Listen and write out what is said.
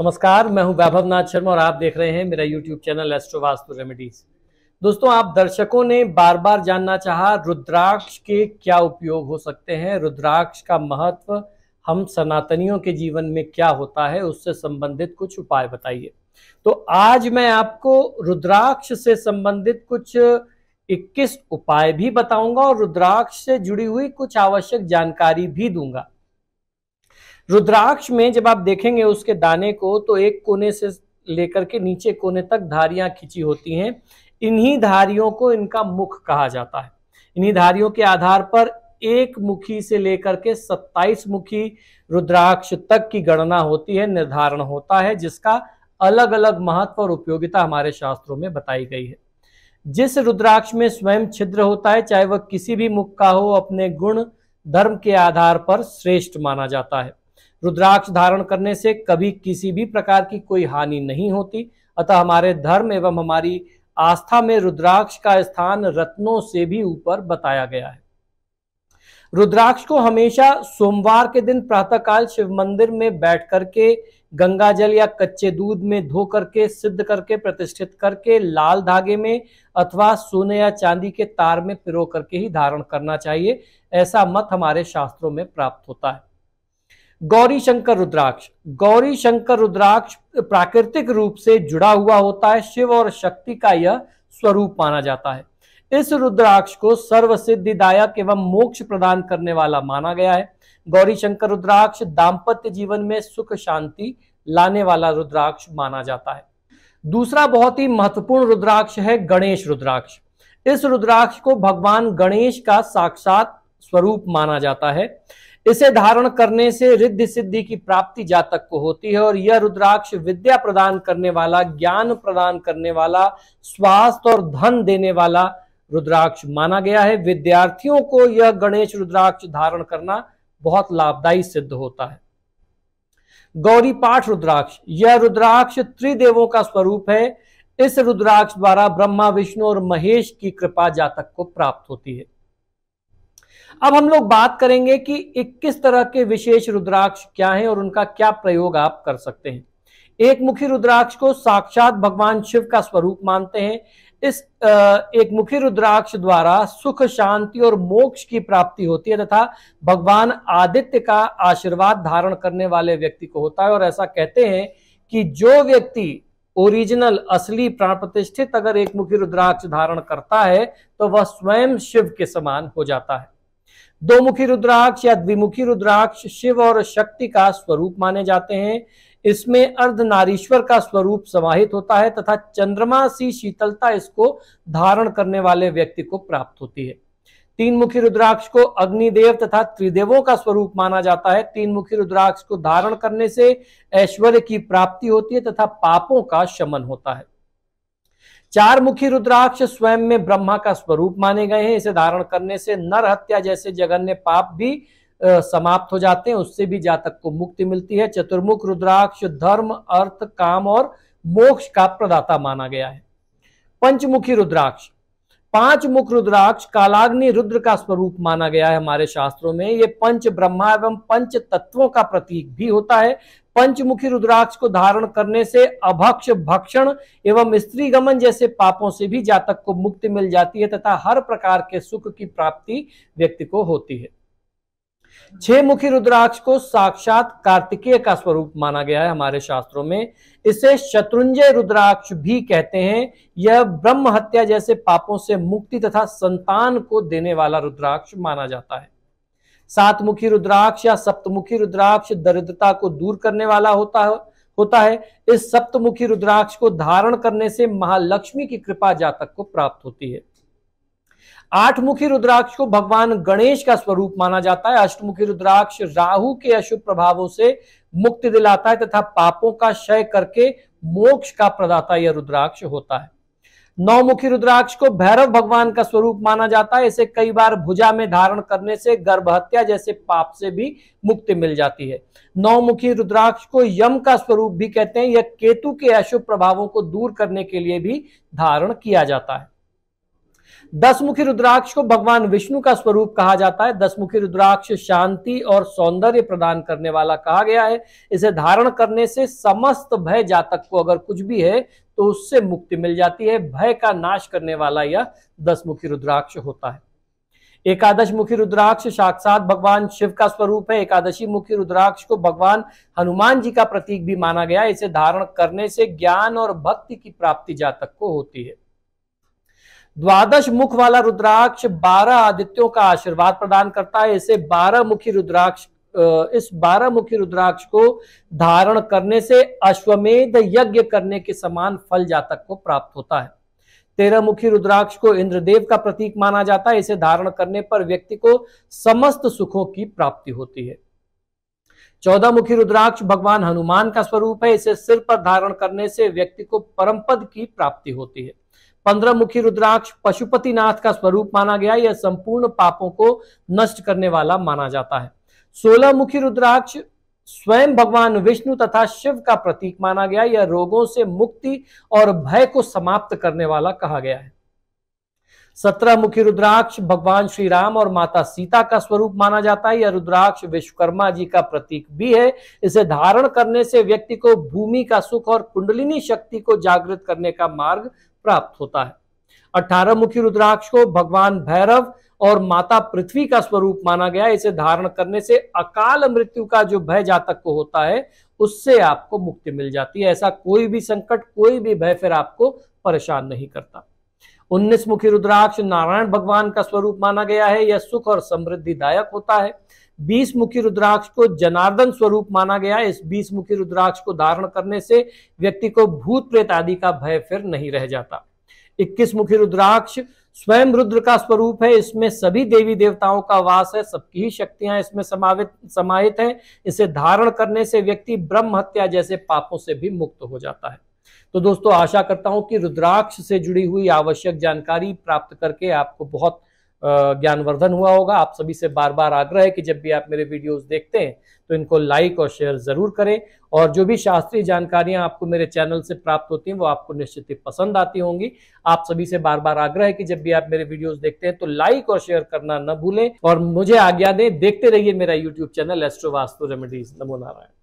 नमस्कार मैं हूं वैभव नाथ शर्मा और आप देख रहे हैं मेरा YouTube channel Astro Vastu Remedies दोस्तों आप दर्शकों ने बार बार जानना चाहा रुद्राक्ष के क्या उपयोग हो सकते हैं रुद्राक्ष का महत्व हम सनातनियों के जीवन में क्या होता है उससे संबंधित कुछ उपाय बताइए तो आज मैं आपको रुद्राक्ष से संबंधित कुछ 21 उपाय भी बताऊंगा और रुद्राक्ष से जुड़ी हुई कुछ आवश्यक जानकारी भी दूंगा रुद्राक्ष में जब आप देखेंगे उसके दाने को तो एक कोने से लेकर के नीचे कोने तक धारियां खींची होती हैं इन्हीं धारियों को इनका मुख कहा जाता है इन्हीं धारियों के आधार पर एक मुखी से लेकर के सत्ताईस मुखी रुद्राक्ष तक की गणना होती है निर्धारण होता है जिसका अलग अलग महत्व और उपयोगिता हमारे शास्त्रों में बताई गई है जिस रुद्राक्ष में स्वयं छिद्र होता है चाहे वह किसी भी मुख का हो अपने गुण धर्म के आधार पर श्रेष्ठ माना जाता है रुद्राक्ष धारण करने से कभी किसी भी प्रकार की कोई हानि नहीं होती अतः हमारे धर्म एवं हमारी आस्था में रुद्राक्ष का स्थान रत्नों से भी ऊपर बताया गया है रुद्राक्ष को हमेशा सोमवार के दिन प्रातःकाल शिव मंदिर में बैठ करके गंगा जल या कच्चे दूध में धो करके सिद्ध करके प्रतिष्ठित करके लाल धागे में अथवा सोने या चांदी के तार में पिरो करके ही धारण करना चाहिए ऐसा मत हमारे शास्त्रों में प्राप्त होता है गौरी शंकर रुद्राक्ष गौरी शंकर रुद्राक्ष प्राकृतिक रूप से जुड़ा हुआ होता है शिव और शक्ति का यह स्वरूप माना जाता है इस रुद्राक्ष को सर्व सिद्धिदायक एवं मोक्ष प्रदान करने वाला माना गया है गौरी शंकर रुद्राक्ष दाम्पत्य जीवन में सुख शांति लाने वाला रुद्राक्ष माना जाता है दूसरा बहुत ही महत्वपूर्ण रुद्राक्ष है गणेश रुद्राक्ष इस रुद्राक्ष को भगवान गणेश का साक्षात स्वरूप माना जाता है इसे धारण करने से रिद्धि सिद्धि की प्राप्ति जातक को होती है और यह रुद्राक्ष विद्या प्रदान करने वाला ज्ञान प्रदान करने वाला स्वास्थ्य और धन देने वाला रुद्राक्ष माना गया है विद्यार्थियों को यह गणेश रुद्राक्ष धारण करना बहुत लाभदायी सिद्ध होता है गौरी पाठ रुद्राक्ष यह रुद्राक्ष त्रिदेवों का स्वरूप है इस रुद्राक्ष द्वारा ब्रह्मा विष्णु और महेश की कृपा जातक को प्राप्त होती है अब हम लोग बात करेंगे कि 21 तरह के विशेष रुद्राक्ष क्या हैं और उनका क्या प्रयोग आप कर सकते हैं एक मुखी रुद्राक्ष को साक्षात भगवान शिव का स्वरूप मानते हैं इस एक मुखी रुद्राक्ष द्वारा सुख शांति और मोक्ष की प्राप्ति होती है तथा भगवान आदित्य का आशीर्वाद धारण करने वाले व्यक्ति को होता है और ऐसा कहते हैं कि जो व्यक्ति ओरिजिनल असली प्राण प्रतिष्ठित अगर एक मुखी रुद्राक्ष धारण करता है तो वह स्वयं शिव के समान हो जाता है दो मुखी रुद्राक्ष या द्विमुखी रुद्राक्ष शिव और शक्ति का स्वरूप माने जाते हैं इसमें अर्धनारीश्वर का स्वरूप समाहित होता है तथा चंद्रमा सी शीतलता इसको धारण करने वाले व्यक्ति को प्राप्त होती है तीन मुखी रुद्राक्ष को अग्निदेव तथा त्रिदेवों का स्वरूप माना जाता है तीन मुखी रुद्राक्ष को धारण करने से ऐश्वर्य की प्राप्ति होती है तथा पापों का शमन होता है चार मुखी रुद्राक्ष स्वयं में ब्रह्मा का स्वरूप माने गए हैं इसे धारण करने से नर हत्या जैसे जगन्य पाप भी समाप्त हो जाते हैं उससे भी जातक को मुक्ति मिलती है चतुर्मुख रुद्राक्ष धर्म अर्थ काम और मोक्ष का प्रदाता माना गया है पंचमुखी रुद्राक्ष पांच मुख रुद्राक्ष कालाग्नि रुद्र का स्वरूप माना गया है हमारे शास्त्रों में ये पंच ब्रह्मा एवं पंच तत्वों का प्रतीक भी होता है पंचमुखी रुद्राक्ष को धारण करने से अभक्ष भक्षण एवं स्त्री गमन जैसे पापों से भी जातक को मुक्ति मिल जाती है तथा हर प्रकार के सुख की प्राप्ति व्यक्ति को होती है छह मुखी रुद्राक्ष को साक्षात कार्तिकीय का स्वरूप माना गया है हमारे शास्त्रों में इसे शत्रुंजय रुद्राक्ष भी कहते हैं यह ब्रह्म हत्या जैसे पापों से मुक्ति तथा संतान को देने वाला रुद्राक्ष माना जाता है सात मुखी रुद्राक्ष या सप्तमुखी रुद्राक्ष दरिद्रता को दूर करने वाला होता है होता है इस सप्तमुखी रुद्राक्ष को धारण करने से महालक्ष्मी की कृपा जातक को प्राप्त होती है आठमुखी रुद्राक्ष को भगवान गणेश का स्वरूप माना जाता है अष्टमुखी रुद्राक्ष राहु के अशुभ प्रभावों से मुक्ति दिलाता है तथा पापों का क्षय करके मोक्ष का प्रदाता यह रुद्राक्ष होता है नौमुखी रुद्राक्ष को भैरव भगवान का स्वरूप माना जाता है इसे कई बार भुजा में धारण करने से गर्भ हत्या जैसे पाप से भी मुक्ति मिल जाती है नौमुखी रुद्राक्ष को यम का स्वरूप भी कहते हैं यह केतु के अशुभ प्रभावों को दूर करने के लिए भी धारण किया जाता है दसमुखी रुद्राक्ष को भगवान विष्णु का स्वरूप कहा जाता है दसमुखी रुद्राक्ष शांति और सौंदर्य प्रदान करने वाला कहा गया है इसे धारण करने से समस्त भय जातक को अगर कुछ भी है तो उससे मुक्ति मिल जाती है भय का नाश करने वाला यह दसमुखी रुद्राक्ष होता है एकादश मुखी रुद्राक्ष साक्षात भगवान शिव का स्वरूप है एकादशी मुखी रुद्राक्ष को भगवान हनुमान जी का प्रतीक भी माना गया इसे धारण करने से ज्ञान और भक्ति की प्राप्ति जातक को होती है द्वादश मुख वाला रुद्राक्ष बारह आदित्यों का आशीर्वाद प्रदान करता है इसे बारह मुखी रुद्राक्ष इस बारह मुखी रुद्राक्ष को धारण करने से अश्वमेध यज्ञ करने के समान फल जातक को प्राप्त होता है तेरह मुखी रुद्राक्ष को इंद्रदेव का प्रतीक माना जाता है इसे धारण करने पर व्यक्ति को समस्त सुखों की प्राप्ति होती है चौदह मुखी रुद्राक्ष भगवान हनुमान का स्वरूप है इसे सिर पर धारण करने से व्यक्ति को परम पद की प्राप्ति होती है पंद्रह मुखी रुद्राक्ष पशुपतिनाथ का स्वरूप माना गया यह संपूर्ण पापों को नष्ट करने वाला माना जाता है सोलह मुखी रुद्राक्ष स्वयं भगवान विष्णु तथा शिव का प्रतीक माना गया यह रोगों से मुक्ति और भय को समाप्त करने वाला कहा गया है सत्रह मुखी रुद्राक्ष भगवान श्री राम और माता सीता का स्वरूप माना जाता है यह रुद्राक्ष विश्वकर्मा जी का प्रतीक भी है इसे धारण करने से व्यक्ति को भूमि का सुख और कुंडलिनी शक्ति को जागृत करने का मार्ग प्राप्त होता है अठारह मुखी रुद्राक्ष को भगवान भैरव और माता पृथ्वी का स्वरूप माना गया इसे धारण करने से अकाल मृत्यु का जो भय जातक को होता है उससे आपको मुक्ति मिल जाती है ऐसा कोई भी संकट कोई भी भय फिर आपको परेशान नहीं करता उन्नीस मुखी रुद्राक्ष नारायण भगवान का स्वरूप माना गया है यह सुख और समृद्धि दायक होता है बीस मुखी रुद्राक्ष को जनार्दन स्वरूप माना गया इस बीस मुखी रुद्राक्ष को धारण करने से व्यक्ति को भूत प्रेत आदि का भय फिर नहीं रह जाता इक्कीस मुखी रुद्राक्ष स्वयं रुद्र का स्वरूप है इसमें सभी देवी देवताओं का वास है सबकी ही शक्तियां इसमें समावित समाहित है इसे धारण करने से व्यक्ति ब्रह्म हत्या जैसे पापों से भी मुक्त हो जाता है तो दोस्तों आशा करता हूं कि रुद्राक्ष से जुड़ी हुई आवश्यक जानकारी प्राप्त करके आपको बहुत ज्ञानवर्धन हुआ होगा आप सभी से बार बार आग्रह है कि जब भी आप मेरे वीडियोस देखते हैं तो इनको लाइक और शेयर जरूर करें और जो भी शास्त्रीय जानकारियां आपको मेरे चैनल से प्राप्त होती हैं वो आपको निश्चित ही पसंद आती होंगी आप सभी से बार बार आग्रह है कि जब भी आप मेरे वीडियोस देखते हैं तो लाइक और शेयर करना न भूलें और मुझे आज्ञा दें देखते रहिए मेरा YouTube channel Astro Vastu Remedies नमो नारायण